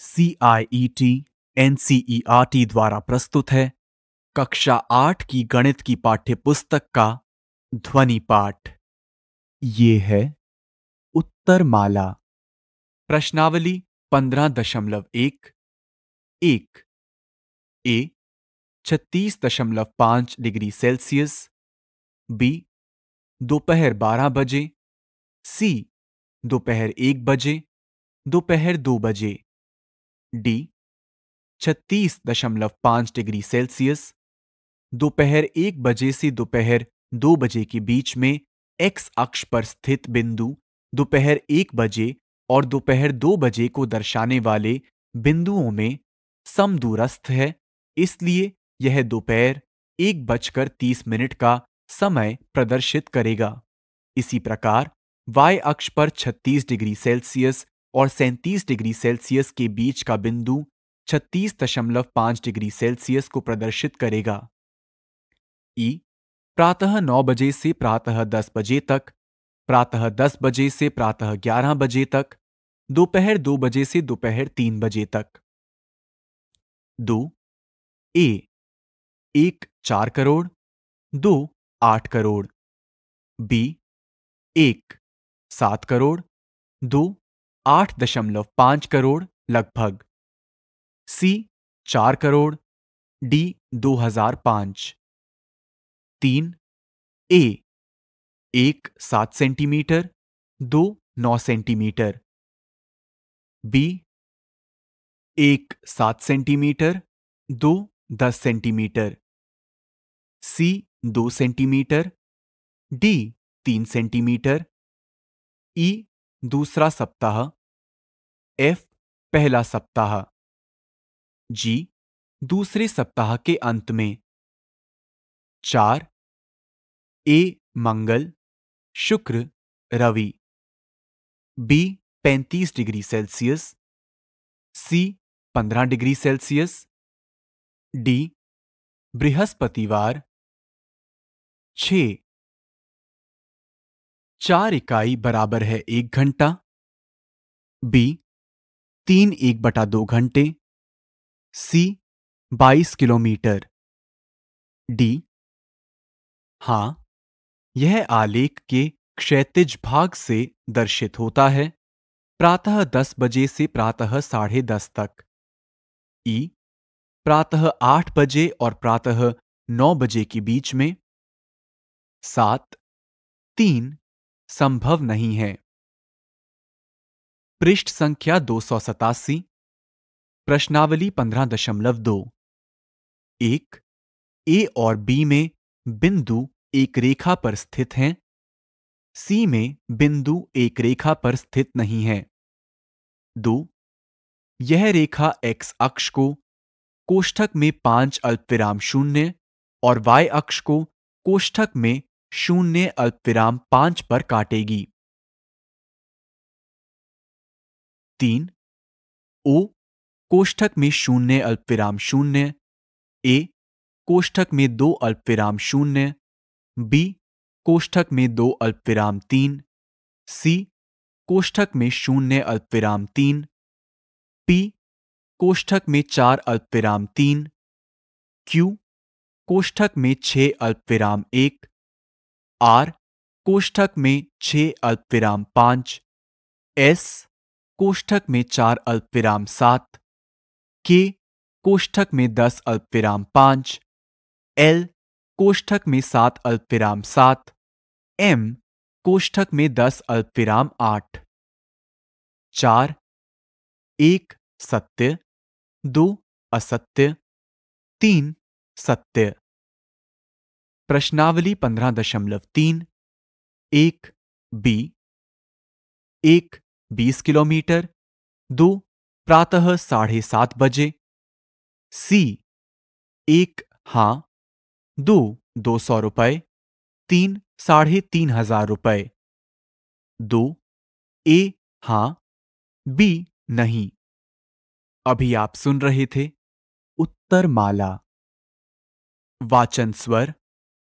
C I E T N C E R T द्वारा प्रस्तुत है कक्षा आठ की गणित की पाठ्य पुस्तक का ध्वनि पाठ ये है उत्तर माला प्रश्नावली पंद्रह दशमलव एक एक ए छत्तीस दशमलव पांच डिग्री सेल्सियस बी दोपहर बारह बजे सी दोपहर एक बजे दोपहर दो बजे डी छत्तीस दशमलव पांच डिग्री सेल्सियस दोपहर एक बजे से दोपहर दो बजे के बीच में एक्स अक्ष पर स्थित बिंदु दोपहर एक बजे और दोपहर दो बजे को दर्शाने वाले बिंदुओं में दूरस्थ है इसलिए यह दोपहर एक बजकर तीस मिनट का समय प्रदर्शित करेगा इसी प्रकार वाई अक्ष पर 36 डिग्री सेल्सियस और सैंतीस डिग्री सेल्सियस के बीच का बिंदु छत्तीस दशमलव पांच डिग्री सेल्सियस को प्रदर्शित करेगा ई प्रातः नौ बजे से प्रातः दस बजे तक प्रातः दस बजे से प्रातः ग्यारह बजे तक दोपहर दो बजे से दोपहर तीन बजे तक दो ए एक चार करोड़ दो आठ करोड़ बी एक सात करोड़ दो आठ दशमलव पांच करोड़ लगभग सी चार करोड़ डी दो हजार पांच तीन ए एक सात सेंटीमीटर दो नौ सेंटीमीटर बी एक सात सेंटीमीटर दो दस सेंटीमीटर सी दो सेंटीमीटर डी तीन सेंटीमीटर ई दूसरा सप्ताह एफ पहला सप्ताह जी दूसरे सप्ताह के अंत में चार ए मंगल शुक्र रवि बी पैंतीस डिग्री सेल्सियस सी पंद्रह डिग्री सेल्सियस डी बृहस्पतिवार छ चार इकाई बराबर है एक घंटा बी तीन एक बटा दो घंटे सी बाईस किलोमीटर डी हां यह आलेख के क्षैतिज भाग से दर्शित होता है प्रातः दस बजे से प्रातः साढ़े दस तक ई e, प्रातः आठ बजे और प्रातः नौ बजे के बीच में सात तीन संभव नहीं है पृष्ठ संख्या दो सौ सतासी प्रश्नावली पंद्रह दशमलव दो एक ए और बी में बिंदु एक रेखा पर स्थित हैं सी में बिंदु एक रेखा पर स्थित नहीं है दो यह रेखा एक्स अक्ष को कोष्ठक में पांच अल्पविराम शून्य और वाई अक्ष को कोष्ठक में शून्य अल्पविराम पांच पर काटेगी तीन ओ कोष्ठक में शून्य अल्पविराम शून्य ए कोष्ठक में दो अल्पविराम शून्य बी कोष्ठक में दो अल्पविराम तीन सी कोष्ठक में शून्य अल्पविराम तीन पी कोष्ठक में चार अल्पविराम तीन क्यू कोष्ठक में छह अल्पविराम एक आर कोष्ठक में छह अल्पविराम पांच एस कोष्ठक में चार अल्पविराम सात के कोष्ठक में दस अल्पविराम पांच एल कोष्ठक में सात अल्पविराम सात एम कोष्ठक में दस अल्पविराम आठ चार एक सत्य दो असत्य तीन सत्य प्रश्नावली पंद्रह दशमलव तीन एक बी एक बीस किलोमीटर दो प्रातः साढ़े सात बजे सी एक हाँ दो दो सौ रुपये तीन साढ़े तीन हजार रुपये दो ए हाँ बी नहीं अभी आप सुन रहे थे उत्तर माला वाचन स्वर